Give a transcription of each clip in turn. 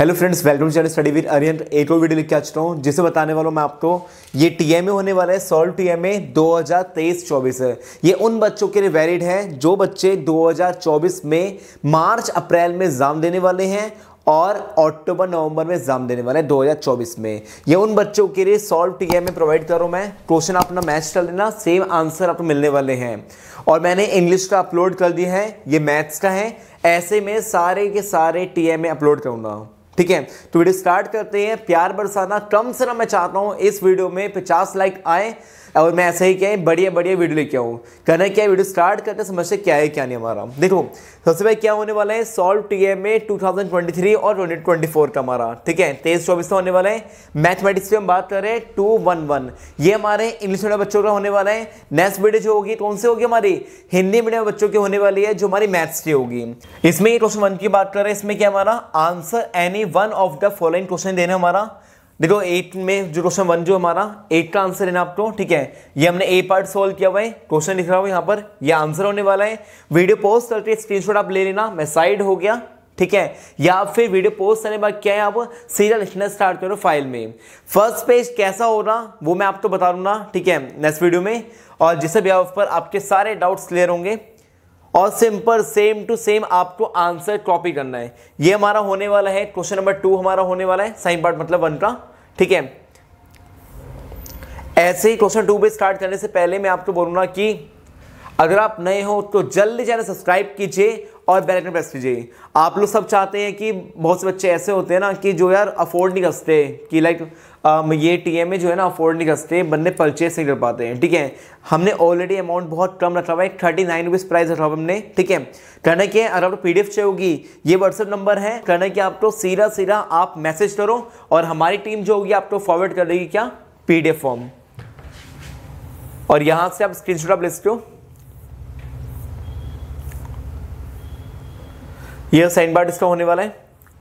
hello friends welcome to channel study with Ariyan एक और video के आ चुका हूँ जिसे बताने वाला हूँ मैं आपको ये टीएमए होने वाला है सॉल्व टीएमए 2023-24 है ये उन बच्चों के लिए वैलिड है जो बच्चे 2024 में मार्च अप्रैल में एग्जाम देने वाले हैं और अक्टूबर नवंबर में एग्जाम देने वाले हैं 2024 में ये उन बच्चों के लिए सॉल्व टी प्रोवाइड कर रहा हूँ मैं क्वेश्चन अपना मैच कर लेना सेम आंसर आपको मिलने वाले हैं और मैंने इंग्लिश का अपलोड कर दिया है ये मैथ्स का है ऐसे में सारे के सारे टी ए अपलोड करूँगा ठीक है तो वीडियो स्टार्ट करते हैं प्यार बरसाना कम से कम मैं चाहता हूं इस वीडियो में 50 लाइक आए और मैं ऐसे ही क्या है बढ़िया बढ़िया वीडियो लेके आऊँ करना क्या वीडियो स्टार्ट करते समझते क्या है क्या नहीं हमारा देखो सबसे पहले क्या होने वाला है solve T M A two thousand twenty three और ट्वेंटी ट्वेंटी फोर का हमारा ठीक है तेईस चौबीस का होने वाला है मैथमेटिक्स की हम बात कर रहे हैं टू वन वन ये हमारे इंग्लिश मीडियम बच्चों का होने वाला है नेक्स्ट वीडियो जो होगी कौन सी होगी हमारी हिंदी मीडियम बच्चों की होने वाली है जो हमारी मैथ्स की होगी इसमें क्वेश्चन वन की बात कर रहे हैं इसमें क्या हमारा answer any one of the following question देना हमारा देखो एट में जो क्वेश्चन वन जो हमारा एट का आंसर है ना आपको ठीक है ये हमने ए पार्ट सॉल्व किया हुआ है क्वेश्चन लिख रहा हूँ यहाँ पर ये आंसर होने वाला है वीडियो पोस्ट करके स्क्रीनशॉट आप ले लेना मैं साइड हो गया ठीक है या फिर वीडियो पोस्ट करने बाद क्या है आप सीरियल लिखना स्टार्ट करो फाइल में फर्स्ट पेज कैसा हो रहा वो मैं आपको तो बता दूंगा ठीक है नेक्स्ट वीडियो में और जिससे भी आप पर आपके सारे डाउट्स क्लियर होंगे और सिंपल सेम टू सेम आपको आंसर कॉपी करना है ये हमारा होने वाला है क्वेश्चन नंबर टू हमारा होने वाला है साइन पार्ट मतलब वन का ठीक है ऐसे ही क्वेश्चन टू पे स्टार्ट करने से पहले मैं आपको बोलूंगा कि अगर आप नए हो तो जल्दी जाने सब्सक्राइब कीजिए और बेल आइकन प्रेस कीजिए आप लोग सब चाहते हैं कि बहुत से बच्चे ऐसे होते हैं ना कि जो यार अफोर्ड नहीं कर सकते कि लाइक ये टी एम ए जो है ना अफोर्ड नहीं कर सकते बंदे परचेस नहीं कर पाते हैं ठीक है हमने ऑलरेडी अमाउंट बहुत कम रखा हुआ है थर्टी नाइन रुपीज़ प्राइस रखा हुआ हमने ठीक है करना क्या अगर आपको पी डी एफ चाहिए होगी ये व्हाट्सअप नंबर है करना क्या आपको सीधा सीधा आप मैसेज करो और हमारी टीम जो होगी आपको फॉरवर्ड कर देगी क्या पी डी एफ फॉर्म और यहाँ से आप स्क्रीन शॉट आप ले सकते हो यह साइन बार डिस्काउंट होने वाला है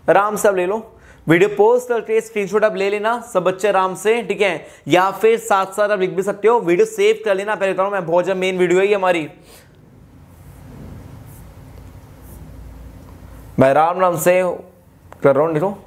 आराम से आप ले लो वीडियो पोस्ट करके स्क्रीनशॉट आप ले लेना सब बच्चे आराम से ठीक है या फिर साथ साथ आप लिख भी सकते हो वीडियो सेव कर लेना पहले बताऊँ मैं बहुत ज्यादा मेन वीडियो है हमारी मैं राम राम से कर रहा हूँ देखो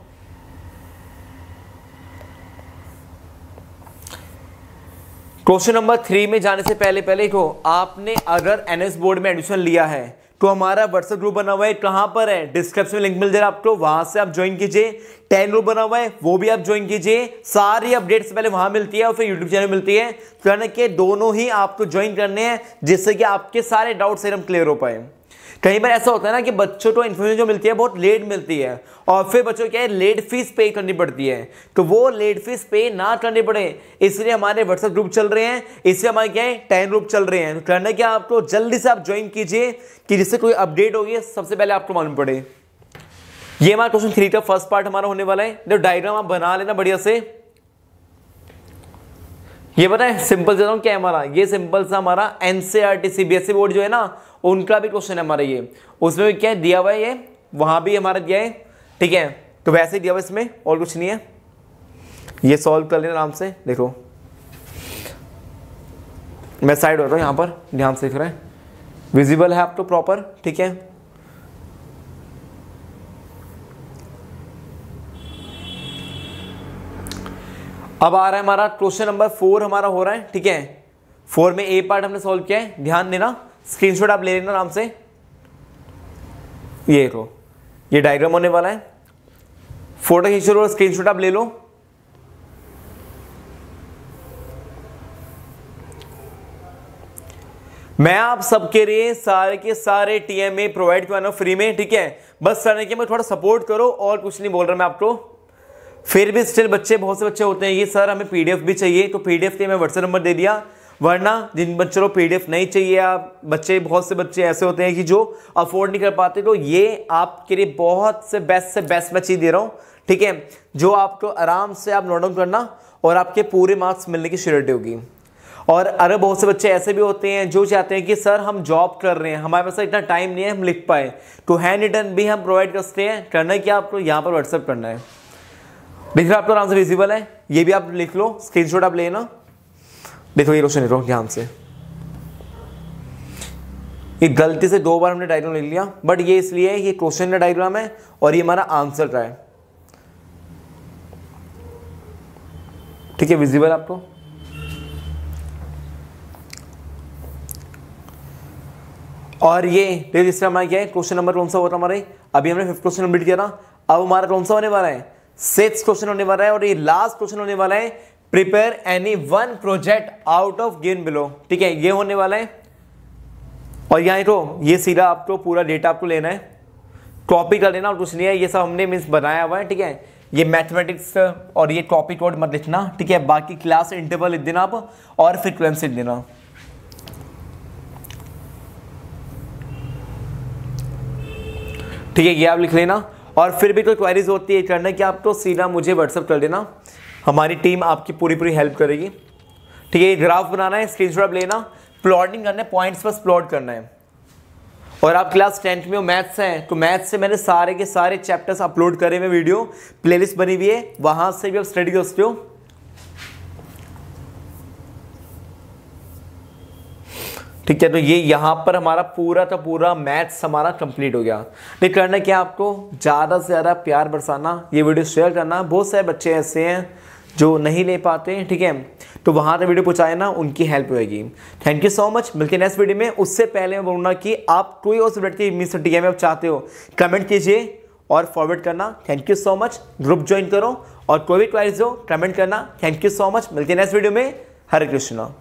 क्वेश्चन नंबर थ्री में जाने से पहले पहले देखो आपने अगर एनएस बोर्ड में एडमिशन लिया है तो हमारा व्हाट्सएप ग्रुप बना हुआ है कहां पर है डिस्क्रिप्शन में लिंक मिल जाएगा आपको वहां से आप ज्वाइन कीजिए टेन ग्रुप बना हुआ है वो भी आप ज्वाइन कीजिए सारी अपडेट्स पहले वहां मिलती है और फिर यूट्यूब चैनल मिलती है तो के दोनों ही आपको ज्वाइन करने हैं जिससे कि आपके सारे डाउट्स एकदम क्लियर हो पाए कई बार ऐसा होता है ना कि बच्चों को इन्फॉर्मेशन जो मिलती है बहुत लेट मिलती है और फिर बच्चों क्या है लेट फीस पे करनी पड़ती है तो वो लेट फीस पे ना करनी पड़े इसलिए हमारे व्हाट्सएप ग्रुप चल रहे हैं इसलिए हमारे क्या है टेन ग्रुप चल रहे हैं तो करना क्या आपको जल्दी से आप ज्वाइन कीजिए कि जिससे कोई अपडेट होगी सबसे पहले आपको मालूम पड़े ये हमारा क्वेश्चन थ्री का फर्स्ट पार्ट हमारा होने वाला है जब डायग्राम आप बना लेना बढ़िया से ये पता है सिंपल से क्या है हमारा ये सिंपल सा हमारा एनसीआरटी सीबीएसई बोर्ड जो है ना उनका भी क्वेश्चन है हमारा ये उसमें भी क्या है दिया हुआ है ये वहां भी हमारा दिया है ठीक है तो वैसे दिया हुआ इसमें और कुछ नहीं है ये सॉल्व कर लेना आराम से देखो मैं साइड हो रहा हूँ यहाँ पर ध्यान से देख रहे हैं विजिबल है आप तो प्रॉपर ठीक है अब आ रहा है हमारा क्वेश्चन नंबर फोर हमारा हो रहा है ठीक है फोर में ए पार्ट हमने सॉल्व किया है ध्यान देना स्क्रीनशॉट आप ले लेना आराम से ये लो ये डायग्राम होने वाला है फोटो खींच लो स्क्रीनशॉट आप ले लो मैं आप सबके लिए सारे के सारे टीएमए प्रोवाइड करवाना फ्री में ठीक है बस सर ने कि मैं थोड़ा सपोर्ट करो और कुछ नहीं बोल रहा मैं आपको फिर भी स्टिल बच्चे बहुत से बच्चे होते हैं ये सर हमें पीडीएफ भी चाहिए तो पीडीएफ के मैं व्हाट्सएप नंबर दे दिया वरना जिन बच्चों को पीडीएफ नहीं चाहिए आप बच्चे बहुत से बच्चे ऐसे होते हैं कि जो अफोर्ड नहीं कर पाते तो ये आपके लिए बहुत से बेस्ट से बेस्ट मैं चीज़ दे रहा हूँ ठीक है जो आपको आराम से आप नोट डाउन करना और आपके पूरे मार्क्स मिलने की श्योरिटी होगी और अरे बहुत से बच्चे ऐसे भी होते हैं जो चाहते हैं कि सर हम जॉब कर रहे हैं हमारे पास इतना टाइम नहीं है हम लिख पाए तो हैंड रिटर्न भी हम प्रोवाइड कर सकते हैं करना है क्या आपको यहाँ पर व्हाट्सअप करना है देख रहे आपका आंसर विजिबल है ये भी आप लिख लो स्क्रीनशॉट आप लेना देखो ये क्वेश्चन लिख लो ध्यान से ये गलती से दो बार हमने डायग्राम लिख लिया बट ये इसलिए है ये क्वेश्चन का डायग्राम है और ये हमारा आंसर का है ठीक है विजिबल आपको और ये देखिए इसमें हमारा क्या है क्वेश्चन नंबर कौन सा होता हमारा अभी हमने फिफ्थ क्वेश्चन कंप्लीट किया था अब हमारा कौन सा होने वाला है सिक्स क्वेश्चन होने वाला है और ये लास्ट क्वेश्चन होने वाला है prepare any one project out of gain below ठीक है ये होने वाला है और यहाँ तो ये सीधा आपको पूरा डेटा आपको लेना है कॉपी कर लेना और कुछ नहीं है ये सब हमने मीन्स बनाया हुआ है ठीक है ये मैथमेटिक्स और ये कॉपी कोड मत लिखना ठीक है बाकी क्लास इंटरवल लिख देना आप और फ्रिक्वेंसी लिख देना ठीक है ये आप लिख लेना और फिर भी कोई क्वारीज होती है करना कि आप तो सीधा मुझे व्हाट्सअप कर देना हमारी टीम आपकी पूरी पूरी हेल्प करेगी ठीक है ये ग्राफ बनाना है स्क्रीनशॉट लेना प्लॉटिंग करना है पॉइंट्स पर प्लॉट करना है और आप क्लास टेंथ में हो मैथ्स हैं तो मैथ्स से मैंने सारे के सारे चैप्टर्स अपलोड करे हुए वीडियो प्लेलिस्ट बनी हुई है वहाँ से भी आप स्टडी कर सकते हो ठीक है तो ये यहाँ पर हमारा पूरा का पूरा मैथ्स हमारा कंप्लीट हो गया ठीक करना क्या आपको ज़्यादा से ज़्यादा प्यार बरसाना ये वीडियो शेयर करना बहुत सारे बच्चे ऐसे हैं जो नहीं ले पाते ठीक है तो वहाँ पर वीडियो पहुँचाए ना उनकी हेल्प होगी थैंक यू सो मच मिलते नेक्स्ट वीडियो में उससे पहले मैं बोलूँगा कि आप कोई और सब्जेक्ट की मिस डी में आप चाहते हो कमेंट कीजिए और फॉरवर्ड करना thank you so much group join करो और कोई भी क्वारीज हो कमेंट करना थैंक यू सो मच मिलते नेक्स्ट वीडियो में हरे कृष्णा